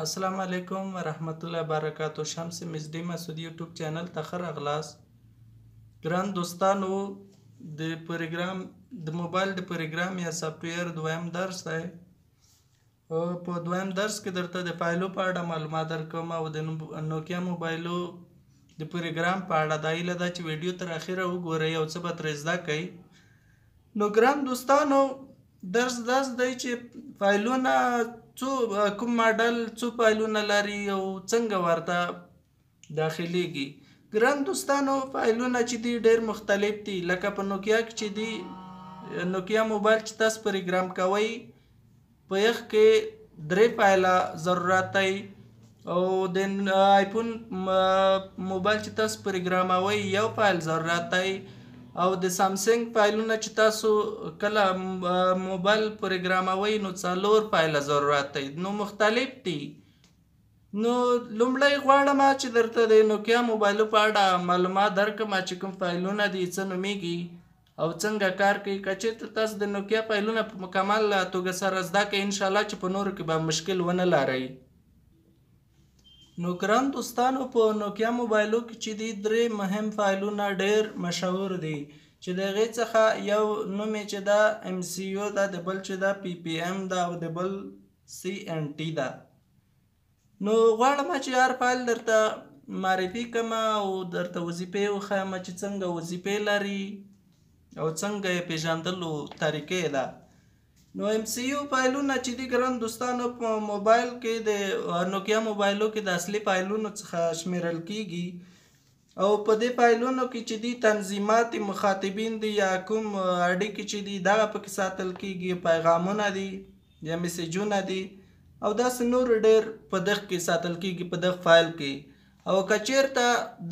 السلام علیکم ورحمۃ اللہ وبرکاتہ شمس مزدی مسعود یوټیوب چینل ته ښه راغلاست ګران دوستانو د پروګرام د موبایل د پروګرام یا سافټویر دویم درس دی او په دویم درس کې درته د فایلو په اړه معلومات درکوم او د نوکیا موبایلو د پروګرام په اړه دا هیله ده چې ویډیو تر اخره وګورئ او څه به ترې زده کوئ نو ګران دوستانو درس داس دی چې فایلونه څو کوم ماډل څو فایلونه لري او څنګه ورته داخليږي ګران دوستانو فایلونه چې دي ډېر مختلف دي لکه په نوکیا کې چې دي نوکیا موبایل چې تاسو پروګرام کوئ په یخ کې درې فایله ضرورت دی او د آیفون موبایل چې تاسو پروګراموئ یو فایل ضرورت دی او د سامسنګ فایلونه چې تاسو کله موبایل پروګراموي نو څلور فایله ضرورت دی نو مختلف دي نو لومړی غواړم چې درته د نوکیا موبایل په اړه معلومات درکم چې کوم فایلونه دي څه نومیږي او څنګه کار کوي که چېرته تاسو د نوکیا فایلونه په مکمل توګه سره زده کړئ انشاءالله چې په نورو کې به مشکل ونه لارئ نو ګران دوستانو په نوکیا موبایلو کې چې دی درې مهم فایلونه ډیر مشهور دي چې د هغې څخه یو نوم یې چې دا ایم سی یو ده د بل چې دا پی پی ایم ده او د بل سی ان ټي ده نو غواړم چې هر فایل درته معرفي کړم او درته وظیفې وښیم چې څنګه وظیفې لري او څنګه یې پېژندلو طریقې ده نو ام سی یو فایلونه چې دي ګران دوستانو په موبایل کې د نوکیا موبایلو کې د اصلي فایلونو څخه شمیرل کیږي او په دې فایلونو کې چې دي تنظیمات مخاطبین دي یا کوم اړیکې چې دي دغه پکې ساتل کیږي پیغامونه دي یا میسیجونه دي او داسې نور ډېر په دغه کې ساتل کیږي په دغه فایل کې او کچیرته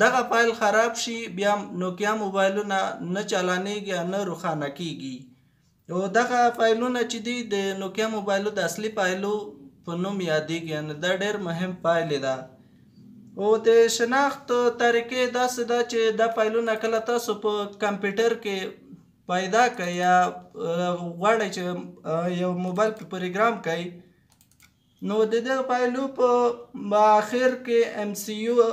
دغه فایل خراب شي بیا نوکیا موبایلونه نه چالانېږي نه روښانه کیږي او دغه فایلونه چې دي د نوکیا موبایلو د اصلي فایلو په نوم یادېږي یعنې دا ډېر مهم فایلې ده او د شناخت طریقې داسې ده چې دا فایلونه کله تاسو په کمپیوټر کې پیدا کړئ یا غواړئ چې یو موبایل په پروګرام کوئ نو د دې فایلو په آخر کې ام سی یو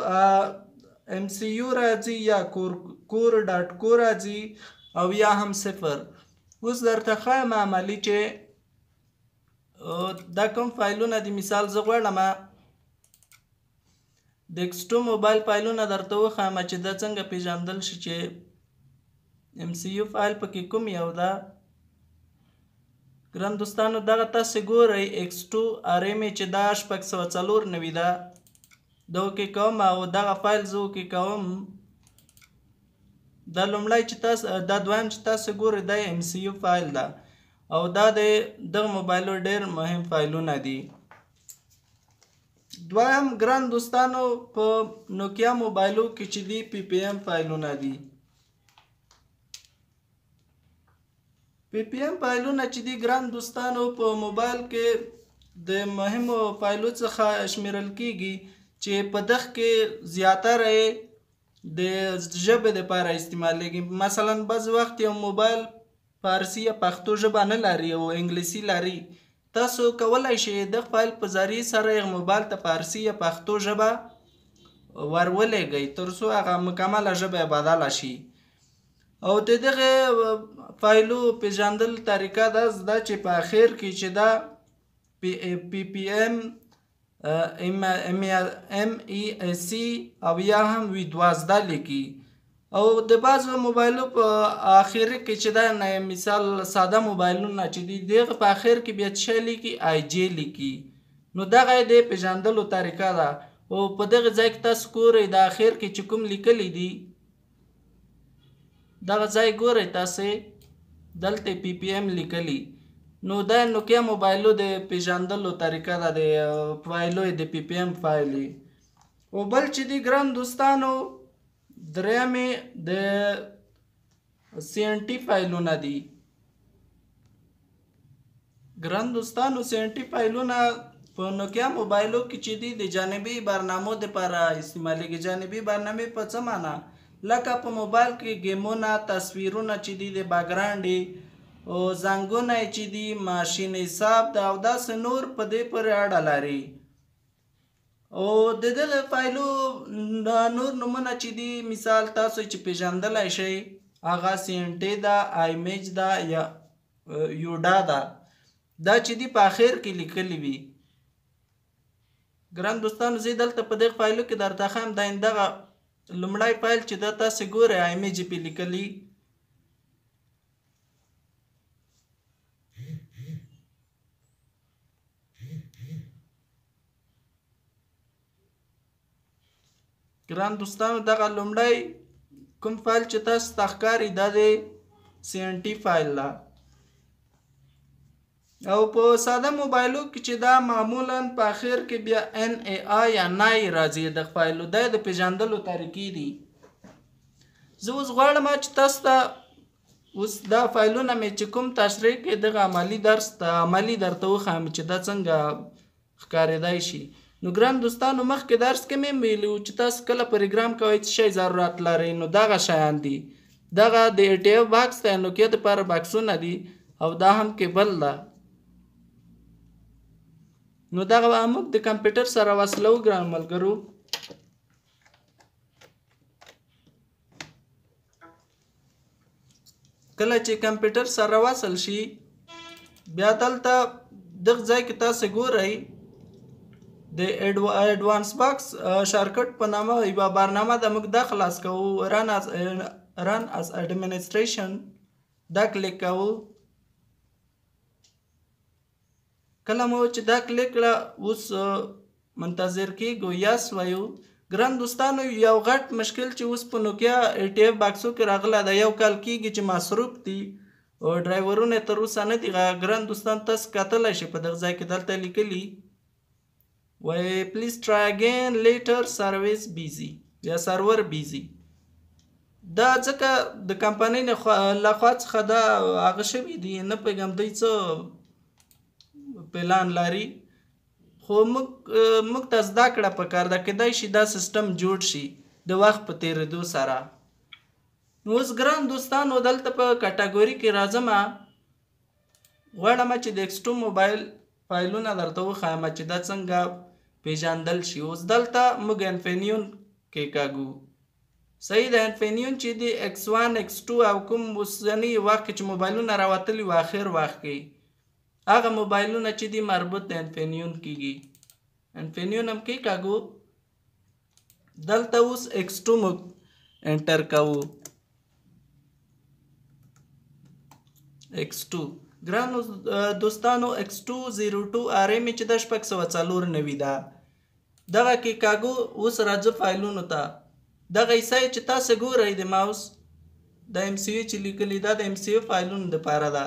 ام سی یو راځي یا کور کور ډاټ کور راځي او یا هم صفر اوس درته ښایم عملي چې دا کوم فایلونه دي مثال زه غواړم دکسټو موبایل فایلونه درته وښایم چې دا څنګه پیژندل شي چې ام سی یو فایل پکې کوم یو ده ګران دوستانو دغه تاسو ګورئ ایکس 2 ار ام چې دا شپږ سوه څلور نوي ده د اوکې کوم او دغه فایل زه اوکې کوم دا لومړی چې تاسو دا دویم چې تاسو ګورئ دا ایم سی یو فایل ده او دا د دغه موبایلو ډیر مهم فایلونه دي دویم ګران دوستانو په نوکیا موبایلو کې چې دی پی پی ایم فایلونه دي پی پی ایم فایلونه چې دی ګران دوستانو په موبایل کې د مهمو فایلو څخه شمیرل کیږي چې په دغ کې زیاتره د ژبې لپاره استعمالیږي مثلا بعض وخت یو موبایل فارسی یا پښتو ژبه نه لري او انګلیسي لري تاسو کولی شئ د فایل په ذریعې سره یې موبایل ته فارسی یا پښتو ژبه ورولېږئ تر څو هغه مکمله ژبه یې بدله شي او د دغه فایلو پېژندل طریقه دا ده چې په اخر کې چې دا پی پی, پی ام ام ای سی او یا هم وی دوازده لیکي او د بعضو موبایلو په اخر کې چې دا مثال ساده موبایلونه چې دی دغه په اخر کې بیا چې لیکي آی جی لیکي نو دغه د پیژندلو طریقه ده او په دغه ځای کې تاسو ګورئ د اخر کې چې کوم لیکلی دی دغه ځای ګورئ تاسو دلته پی پی ام لیکلی نو دا نوکیا موبایلو د پیژندلو طریقه ده د فایلو د پی پی ام فایلې او بل چې دی ګران دوستانو درېمې د سی ان ټي فایلونه دي ګران دوستانو سی ان ټي فایلونه په نوکیا موبایلو کې چې دی د جانبي برنامو دپاره استعمالیږي جانبي برنامې په څه معنا لکه په موبایل کې ګیمونه تصویرونه چې دی د باګراونډ او زنګونه چې دی ماشین حساب دا او داس نور په دې پر اړه لري او د دغه فایلو نور نمونه چې دی مثال تاسو چې پیژندلای شئ هغه سینټې دا ایمیج دا یا یوډا دا دا چې دی په اخر کې لیکلی وي ګران دوستانو زه دلته په دغه فایلو کې درته خام دا دغه لمړی فایل چې دا تاسو ګوره ایمیج په لیکلی ګران دوستانو دغه لومړی کوم فایل چې تاسو تخکاری دا دی سی ان ټي فایل ده او په ساده موبایلو کې چې دا معمولا په اخر کې بیا ان ای آی یا نای راځي د فایلو د د پیژندلو طریقې دي زه اوس غواړم چې تاسو ته اوس دا فایلونه مې چې کوم تشریح کې د عملی درس ته عملی درته وښیم چې دا څنګه ښکارېدای شي نو ګران دوستانو مخکې درس کې مې ویلو چې تاسو کله پروګرام کوئ چې شی ضرورت لري نو دغه شیان دي دغه د ای ټی اف باکس دی نو کې د پر باکسونه دي او دا هم کیبل ده نو دغه به موږ د کمپیوټر سره وصلو ګران ملګرو کله چې کمپیوټر سره وصل شي بیا دلته دغه ځای کې تاسو ګورئ د اډوانس باکس شارکټ په نامه یو برنامه د موږ د خلاص کوو رن از رن از اډمنستریشن دا کلیک کوو کله مو چې دا کلیک کړه اوس uh, منتظر کیږو یاس وایو ګران دوستانو یو غټ مشکل چې اوس په نوکیا ټی اف باکسو کې راغله دا یو کال کیږي چې مصروف دي او ډرایورونه تر اوسه نه دي ګران دوستان تاسو کتلی شئ په دغه ځای کې دلته لیکلي وای پلیز ټرای اگین لیټر سرویس بیزی یا سرور بیزی دا ځکه د کمپنۍ نه لخوا څخه دا هغه شوي دي نه پوهېږم دوی څه پلان لري خو موږ موږ ته زده کړه په کار ده کېدای شي دا سیستم جوړ شي د وخت په تېرېدو سره نو اوس ګران دوستانو دلته په کټګوري کې راځم غواړم چې د ایکسټو موبایل فایلونه درته وښایم چې دا څنګه پیژندل شي اوس دلته موږ انفینیون کې کاږو صحیح ده انفینیون چې دی اکس 1 اکس 2 او کوم اوسنی وخت چې موبایلونه راوتلي و اخر وخت کې هغه موبایلونه چې دی مربوط د انفینیون کیږي انفینیون هم کې کاږو دلته اوس اکس 2 موږ انټر کوو x2 ګرانو دوستانو X202 RM چې د 640 ده دغه کې کاګو اوس راځي فایلونو ته دغه یې چې تاسو ګورئ د ماوس د ایم سی یو چې لیکلی دا د ایم سی یو فایلونو د پاره ده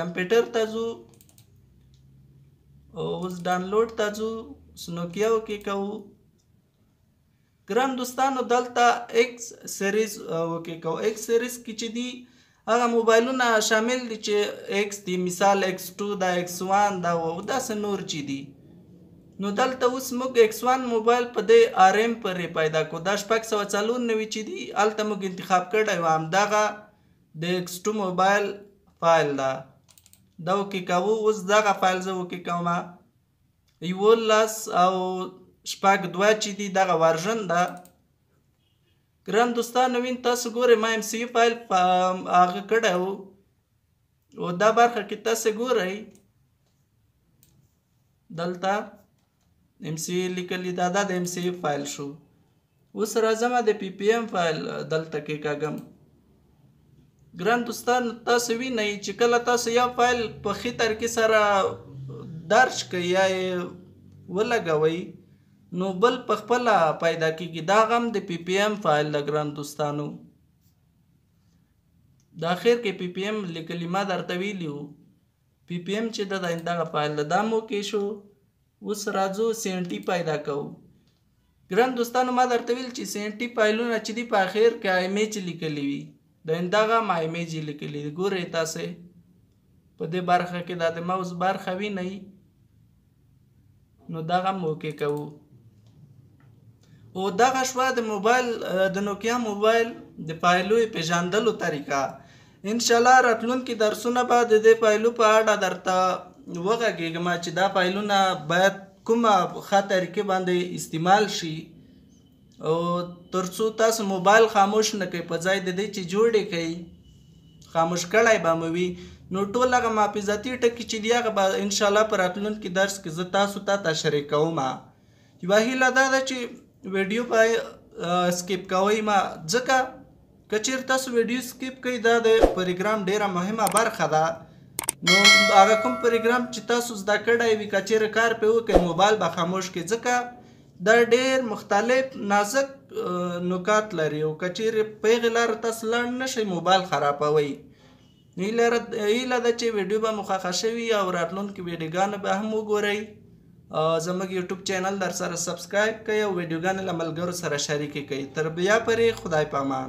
کمپیوټر ته ځو اوس ډاونلوډ ته ځو سنوکیاو کې کوو ګران دوستانو دلته X سیریز وکي کوو X سیریز کې چې دی هغه موبایلونه شامل دي چې ایکس دی مثال ایکس 2 دا ایکس 1 دا او داسې نور چې دي نو دلته اوس موږ ایکس 1 موبایل په دې آر ایم پرې پیدا کو دا شپږ سوه څلور نوي چې دي هلته موږ انتخاب کړی و همدغه د ایکس 2 موبایل فایل ده دا وکې کوو اوس دغه فایل زه وکې کوم یولس او شپږ دوه چې دي دغه ورژن ده ګران دوستان نوین تاسو ګورئ ما ایم سی یو فایل هغه کړی و او دا برخه کې تاسو ګورئ دلته ایم سی لیکلی دا دا د ایم سی فایل شو اوس راځم د پی پی ایم فایل دلته کې کاږم ګران دوستان تاسو وینئ چې کله تاسو یا فایل په ښي طریقې سره درج کړئ یا یې ولګوئ نو بل په خپل پیدا کیږي دا غم د پی پی ایم فایل د ګران دوستانو د اخر کې پی پی ایم لیکلی ما درته ویلیو پی پی ایم چې د دغه فایل د دامو کې شو اوس راځو سینټي پیدا کوو ګران دوستانو ما درته ویل چې سینټي فایلونه چې دی په اخر کې ایمیج لیکلی وي د دغه ما ایمیج لیکلی ګورئ تاسو په دې برخه کې د موز برخه وی نه نو دغه مو کې کوو او دغه شوه د موبایل د نوکیا موبایل د پایلو پیژندلو طریقه ان شاء الله راتلونکي درسونه به د دې پایلو په اړه درته وغږیږم چې دا پایلونه باید کومه ښه طریقې باندې استعمال شي او ترڅو تاسو موبایل خاموش نه کوي په ځای د دې چې جوړې کوي خاموش کړی به مو وي نو ټول هغه محافظتي ټکي چې دی هغه به ان شاء الله په راتلونکي درس کې زه تاسو ته تشریح کوم یوه هیله دا ده چې ویډیو پای سکیپ کوئ ما ځکه که چېرې تاسو ویډیو سکیپ کوئ دا د پروګرام ډیره مهمه برخه ده نو هغه کوم پروګرام چې تاسو زده کړی وي که چېرې کار پرې وکړئ موبایل به خاموش کړئ ځکه دا ډیر مختلف نازک نکات لري او که چېرې په هغې لاره تاسو لاړ نه شئ موبایل خرابوئ هیله ده چې ویډیو به مو خوښه شوي او راتلونکي ویډیوګانې به هم وګورئ زموږ یوټیوب چینل در سره سبسکرایب کړئ او ویډیوګانې له ملګرو سره شریکې کړئ تر بیا پرې خدای پامان